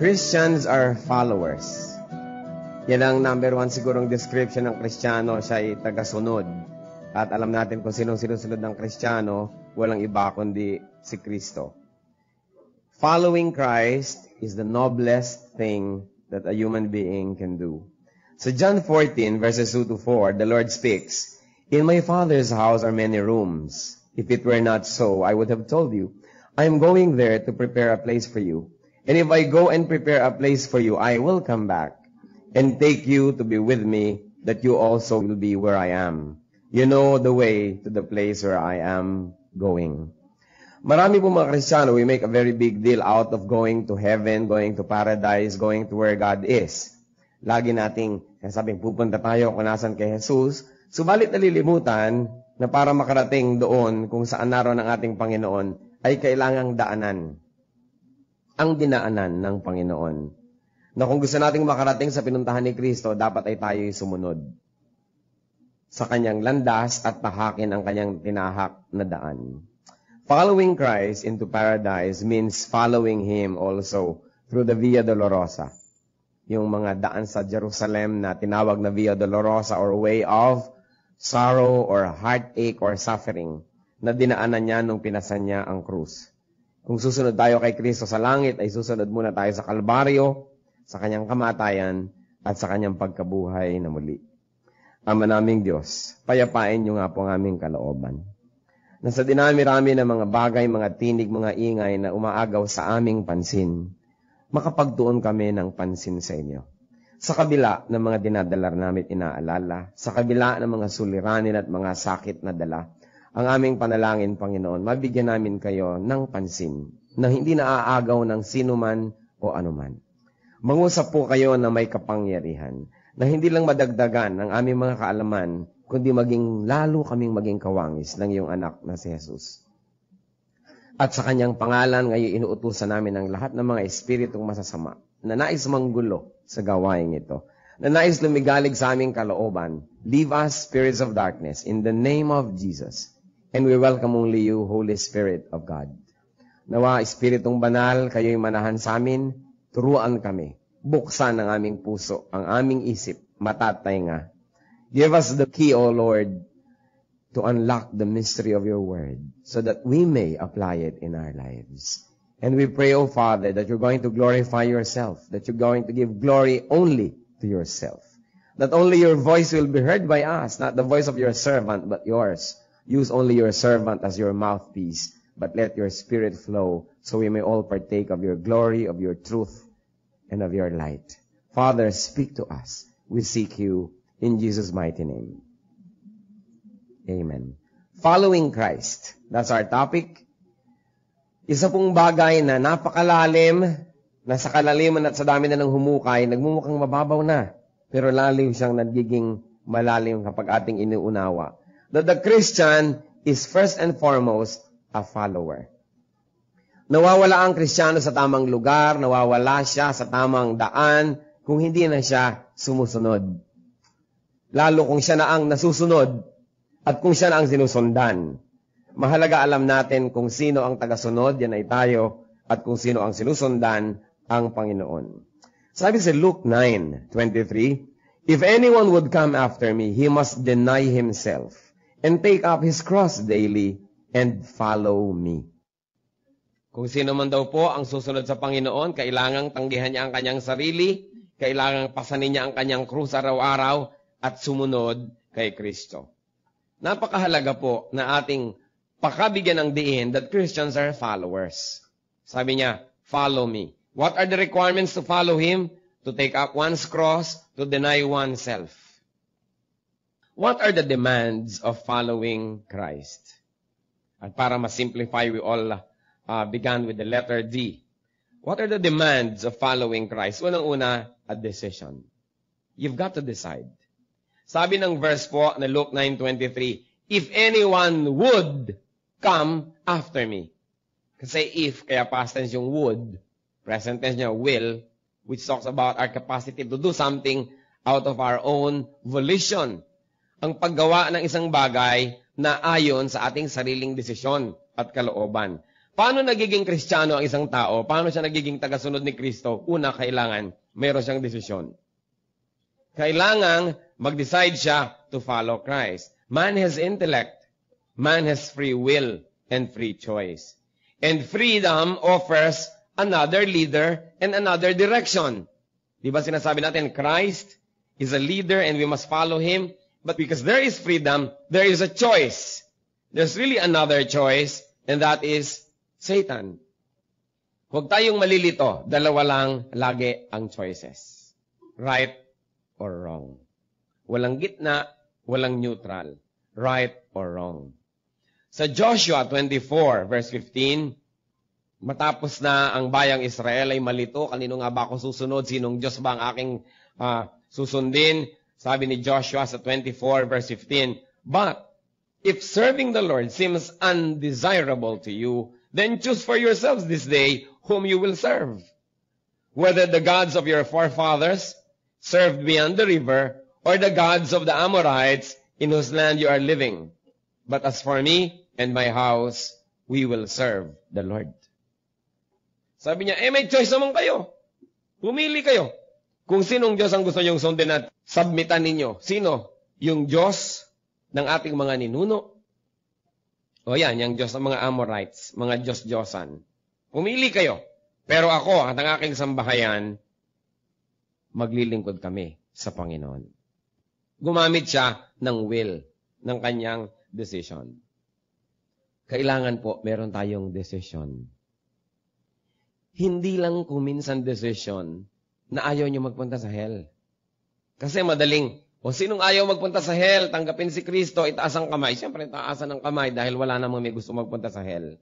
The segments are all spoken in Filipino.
Christians are followers. Yan ang number one sigurong description ng Kristiyano, siya ay tagasunod. At alam natin kung sinong sinusunod ng Kristiyano, walang iba kundi si Kristo. Following Christ is the noblest thing that a human being can do. So John 14, verses 2 to 4, the Lord speaks, In my Father's house are many rooms. If it were not so, I would have told you, I am going there to prepare a place for you. And if I go and prepare a place for you, I will come back and take you to be with me, that you also will be where I am. You know the way to the place where I am going. Marami po mga Kristiyano, we make a very big deal out of going to heaven, going to paradise, going to where God is. Lagi nating sasabing pupunta tayo kung nasan kay Jesus. Subalit nalilimutan na para makarating doon kung saan naroon ang ating Panginoon ay kailangang daanan ang dinaanan ng Panginoon. Na kung gusto nating makarating sa pinuntahan ni Kristo, dapat ay tayo sumunod sa kanyang landas at tahakin ang kanyang tinahak na daan. Following Christ into paradise means following Him also through the Via Dolorosa. Yung mga daan sa Jerusalem na tinawag na Via Dolorosa or way of sorrow or heartache or suffering na dinaanan niya nung pinasan niya ang krus. Kung susunod tayo kay Kristo sa langit, ay susunod muna tayo sa Kalbaryo, sa kanyang kamatayan, at sa kanyang pagkabuhay na muli. Ama naming Diyos, payapain niyo nga po ang aming kalooban. Nasa dinami-rami ng mga bagay, mga tinig, mga ingay na umaagaw sa aming pansin, makapagtuon kami ng pansin sa inyo. Sa kabila ng mga dinadalar namin inaalala, sa kabila ng mga suliranin at mga sakit na dala, ang aming panalangin, Panginoon, mabigyan namin kayo ng pansin na hindi naaagaw ng sinuman o anuman. Mangusap po kayo na may kapangyarihan, na hindi lang madagdagan ang aming mga kaalaman, kundi maging lalo kaming maging kawangis ng iyong anak na si Jesus. At sa kanyang pangalan, ngayon inuutusan namin ang lahat ng mga espiritong masasama na nais manggulo sa gawain ito, na nais lumigalig sa aming kalooban. Leave us, spirits of darkness, in the name of Jesus. And we welcome only you, Holy Spirit of God. Nawa, Espiritong Banal, kayo'y manahan sa amin, turuan kami. Buksan ang aming puso, ang aming isip, matatay nga. Give us the key, O Lord, to unlock the mystery of your word so that we may apply it in our lives. And we pray, O Father, that you're going to glorify yourself, that you're going to give glory only to yourself. That only your voice will be heard by us, not the voice of your servant, but yours. Use only your servant as your mouthpiece, but let your spirit flow so we may all partake of your glory, of your truth, and of your light. Father, speak to us. We seek you in Jesus' mighty name. Amen. Following Christ. That's our topic. Isa pong bagay na napakalalim, na sa kalaliman at sa dami na ng humukay, nagmumukhang mababaw na. Pero lalim siyang nagiging malalim kapag ating inuunawa that the Christian is first and foremost a follower. Nawawala ang Kristiyano sa tamang lugar, nawawala siya sa tamang daan kung hindi na siya sumusunod. Lalo kung siya na ang nasusunod at kung siya na ang sinusundan. Mahalaga alam natin kung sino ang tagasunod, yan ay tayo, at kung sino ang sinusundan, ang Panginoon. Sabi sa Luke 9:23, If anyone would come after me, he must deny himself and take up his cross daily and follow me. Kung sino man daw po ang susunod sa Panginoon, kailangang tanggihan niya ang kanyang sarili, kailangang pasanin niya ang kanyang krus araw-araw at sumunod kay Kristo. Napakahalaga po na ating pakabigyan ng diin that Christians are followers. Sabi niya, follow me. What are the requirements to follow Him? To take up one's cross, to deny oneself. What are the demands of following Christ? At para ma-simplify, we all uh, began with the letter D. What are the demands of following Christ? Unang-una, a decision. You've got to decide. Sabi ng verse po na Luke 9.23, If anyone would come after me. Kasi if, kaya past tense yung would, present tense niya will, which talks about our capacity to do something out of our own volition ang paggawa ng isang bagay na ayon sa ating sariling desisyon at kalooban. Paano nagiging kristyano ang isang tao? Paano siya nagiging tagasunod ni Kristo? Una, kailangan meron siyang desisyon. Kailangang mag-decide siya to follow Christ. Man has intellect. Man has free will and free choice. And freedom offers another leader and another direction. Di ba sinasabi natin, Christ is a leader and we must follow Him. But because there is freedom, there is a choice. There's really another choice, and that is Satan. Huwag tayong malilito. Dalawa lang lagi ang choices. Right or wrong. Walang gitna, walang neutral. Right or wrong. Sa Joshua 24 verse 15, matapos na ang bayang Israel ay malito, kanino nga ba ako susunod? Sinong Diyos ba ang aking uh, susundin? Sabi ni Joshua sa 24 verse 15, But if serving the Lord seems undesirable to you, then choose for yourselves this day whom you will serve. Whether the gods of your forefathers served beyond the river or the gods of the Amorites in whose land you are living. But as for me and my house, we will serve the Lord. Sabi niya, eh may choice naman kayo. Pumili kayo. Kung sinong Diyos ang gusto niyong sundin at submitan ninyo, sino? Yung Diyos ng ating mga ninuno. O yan, yung Diyos ng mga Amorites, mga Diyos-Diyosan. Pumili kayo. Pero ako at ang aking sambahayan, maglilingkod kami sa Panginoon. Gumamit siya ng will, ng kanyang decision. Kailangan po, meron tayong decision. Hindi lang kuminsan decision na ayaw niyo magpunta sa hell. Kasi madaling, kung sinong ayaw magpunta sa hell, tanggapin si Kristo, itaas ang kamay. Siyempre, taasan ang kamay dahil wala namang may gusto magpunta sa hell.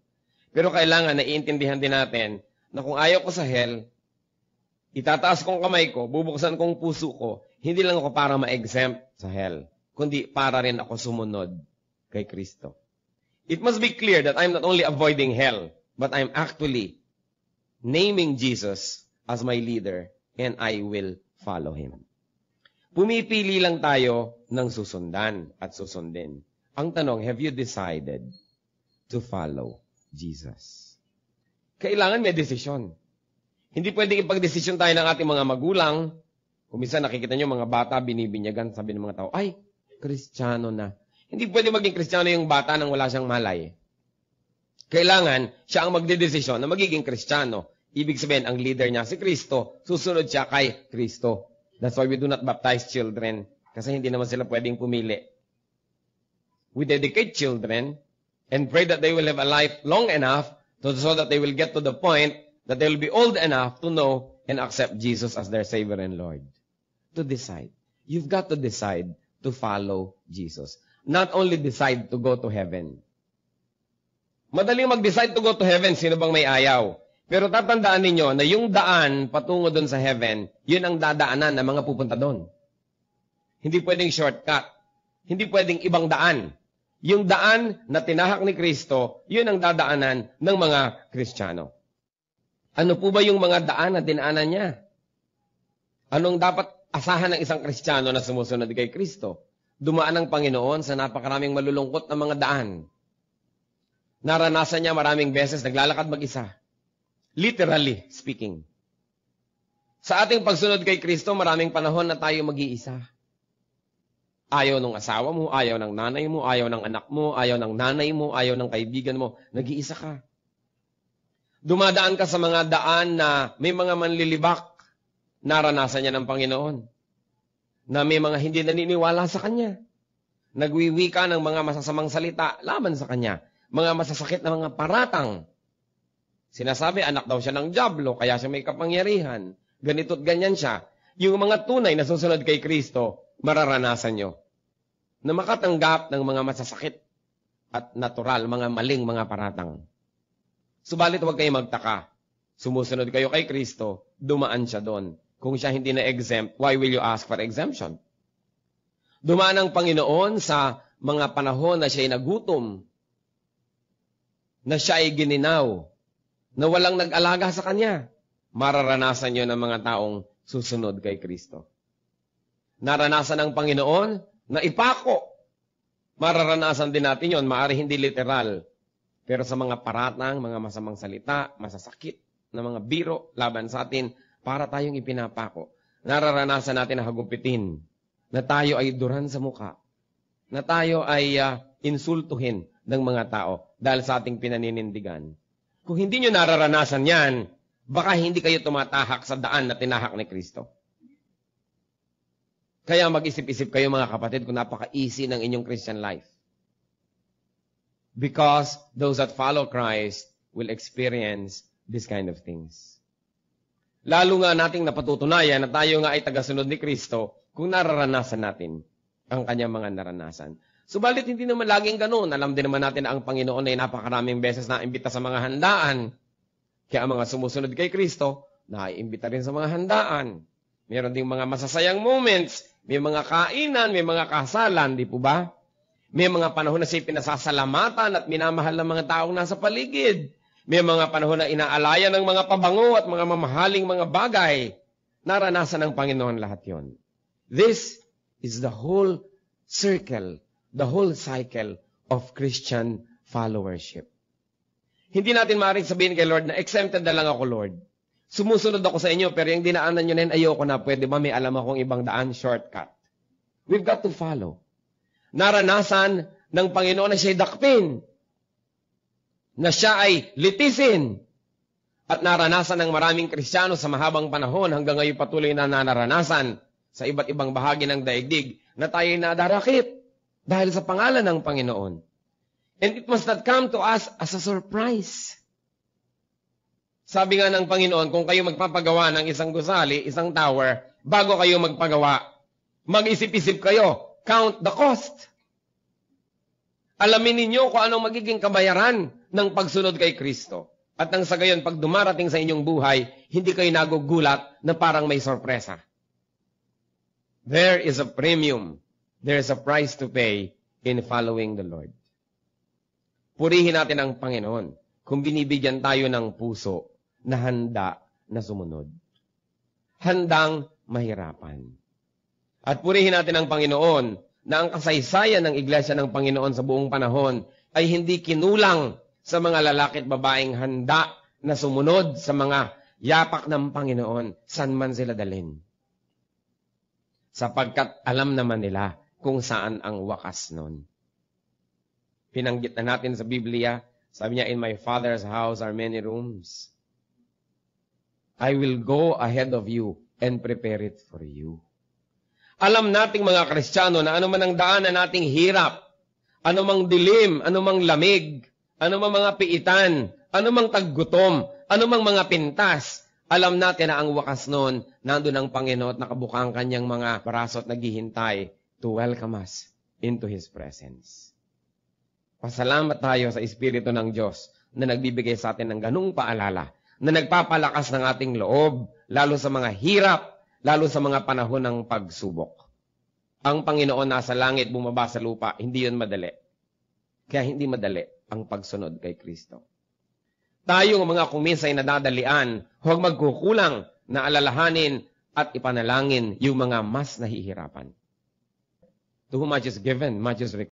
Pero kailangan naiintindihan din natin na kung ayaw ko sa hell, itataas kong kamay ko, bubuksan kong puso ko, hindi lang ako para ma-exempt sa hell, kundi para rin ako sumunod kay Kristo. It must be clear that I'm not only avoiding hell, but I'm actually naming Jesus as my leader and I will follow him. Pumipili lang tayo ng susundan at susundin. Ang tanong, have you decided to follow Jesus? Kailangan may desisyon. Hindi pwedeng ipag-desisyon tayo ng ating mga magulang. Kung minsan nakikita nyo mga bata, binibinyagan, sabi ng mga tao, ay, kristyano na. Hindi pwede maging kristyano yung bata nang wala siyang malay. Kailangan siya ang magdedesisyon na magiging kristyano. Ibig sabihin, ang leader niya si Kristo. Susunod siya kay Kristo. That's why we do not baptize children. Kasi hindi naman sila pwedeng pumili. We dedicate children and pray that they will have a life long enough to, so that they will get to the point that they will be old enough to know and accept Jesus as their Savior and Lord. To decide. You've got to decide to follow Jesus. Not only decide to go to heaven. Madaling mag-decide to go to heaven. Sino bang may ayaw? Pero tatandaan ninyo na yung daan patungo doon sa heaven, yun ang dadaanan ng mga pupunta doon. Hindi pwedeng shortcut. Hindi pwedeng ibang daan. Yung daan na tinahak ni Kristo, yun ang dadaanan ng mga Kristiyano. Ano po ba yung mga daan na dinaanan niya? Anong dapat asahan ng isang Kristiyano na sumusunod kay Kristo? Dumaan ang Panginoon sa napakaraming malulungkot na mga daan. Naranasan niya maraming beses, naglalakad mag-isa. Literally speaking. Sa ating pagsunod kay Kristo, maraming panahon na tayo mag-iisa. Ayaw ng asawa mo, ayaw ng nanay mo, ayaw ng anak mo, ayaw ng nanay mo, ayaw ng kaibigan mo. Nag-iisa ka. Dumadaan ka sa mga daan na may mga manlilibak. Naranasan niya ng Panginoon. Na may mga hindi naniniwala sa Kanya. Nagwiwi ka ng mga masasamang salita laban sa Kanya. Mga masasakit na mga paratang Sinasabi, anak daw siya ng Diablo, kaya siya may kapangyarihan. Ganito't ganyan siya. Yung mga tunay na susunod kay Kristo, mararanasan nyo na makatanggap ng mga masasakit at natural, mga maling mga paratang. Subalit huwag kayo magtaka. Sumusunod kayo kay Kristo, dumaan siya doon. Kung siya hindi na exempt, why will you ask for exemption? Dumaan ang Panginoon sa mga panahon na siya ay nagutom, na siya ay gininaw, na walang nag-alaga sa Kanya, mararanasan niyo ng mga taong susunod kay Kristo. Naranasan ng Panginoon na ipako. Mararanasan din natin yon, maari hindi literal, pero sa mga paratang, mga masamang salita, masasakit na mga biro laban sa atin, para tayong ipinapako. Nararanasan natin na hagupitin, na tayo ay duran sa muka, na tayo ay uh, insultuhin ng mga tao dahil sa ating pinaninindigan. Kung hindi nyo nararanasan yan, baka hindi kayo tumatahak sa daan na tinahak ni Kristo. Kaya mag-isip-isip kayo mga kapatid kung napaka-easy ng inyong Christian life. Because those that follow Christ will experience this kind of things. Lalo nga nating napatutunayan na tayo nga ay tagasunod ni Kristo kung nararanasan natin ang kanyang mga naranasan. Subalit hindi naman laging ganun. Alam din naman natin na ang Panginoon ay napakaraming beses na imbita sa mga handaan. Kaya ang mga sumusunod kay Kristo, naiimbita rin sa mga handaan. Meron ding mga masasayang moments, may mga kainan, may mga kasalan, di po ba? May mga panahon na siya pinasasalamatan at minamahal ng mga taong nasa paligid. May mga panahon na inaalaya ng mga pabango at mga mamahaling mga bagay. Naranasan ng Panginoon lahat yon. This is the whole circle the whole cycle of Christian followership. Hindi natin maaaring sabihin kay Lord na exempted na lang ako, Lord. Sumusunod ako sa inyo, pero yung dinaanan nyo na yun, ayoko na. Pwede ba may alam akong ibang daan, shortcut? We've got to follow. Naranasan ng Panginoon na siya'y dakpin. Na siya ay litisin. At naranasan ng maraming Kristiyano sa mahabang panahon hanggang ngayon patuloy na naranasan sa iba't ibang bahagi ng daigdig na tayo'y nadarakit dahil sa pangalan ng Panginoon. And it must not come to us as a surprise. Sabi nga ng Panginoon, kung kayo magpapagawa ng isang gusali, isang tower, bago kayo magpagawa, mag-isip-isip kayo, count the cost. Alamin ninyo kung anong magiging kabayaran ng pagsunod kay Kristo. At nang sa gayon, pag dumarating sa inyong buhay, hindi kayo nagugulat na parang may sorpresa. There is a premium there's a price to pay in following the Lord. Purihin natin ang Panginoon kung binibigyan tayo ng puso na handa na sumunod. Handang mahirapan. At purihin natin ang Panginoon na ang kasaysayan ng Iglesia ng Panginoon sa buong panahon ay hindi kinulang sa mga lalaki at babaeng handa na sumunod sa mga yapak ng Panginoon, san man sila dalhin. Sapagkat alam naman nila kung saan ang wakas nun. Pinanggit na natin sa Biblia, sabi niya, In my Father's house are many rooms. I will go ahead of you and prepare it for you. Alam nating mga Kristiyano na anuman ang daan na nating hirap, anumang dilim, anumang lamig, anumang mga piitan, anumang taggutom, anumang mga pintas, alam natin na ang wakas noon, nandun ang Panginoon at ang kanyang mga braso at naghihintay to welcome us into His presence. Pasalamat tayo sa Espiritu ng Diyos na nagbibigay sa atin ng ganung paalala na nagpapalakas ng ating loob, lalo sa mga hirap, lalo sa mga panahon ng pagsubok. Ang Panginoon nasa langit, bumaba sa lupa, hindi yon madali. Kaya hindi madali ang pagsunod kay Kristo. Tayong mga kuminsay na dadalian, huwag magkukulang na alalahanin at ipanalangin yung mga mas nahihirapan. to whom much is given, much is required.